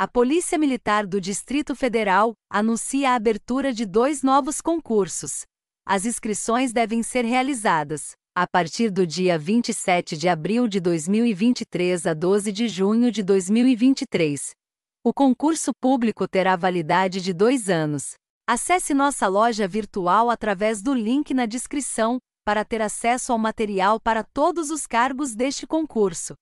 A Polícia Militar do Distrito Federal anuncia a abertura de dois novos concursos. As inscrições devem ser realizadas a partir do dia 27 de abril de 2023 a 12 de junho de 2023. O concurso público terá validade de dois anos. Acesse nossa loja virtual através do link na descrição para ter acesso ao material para todos os cargos deste concurso.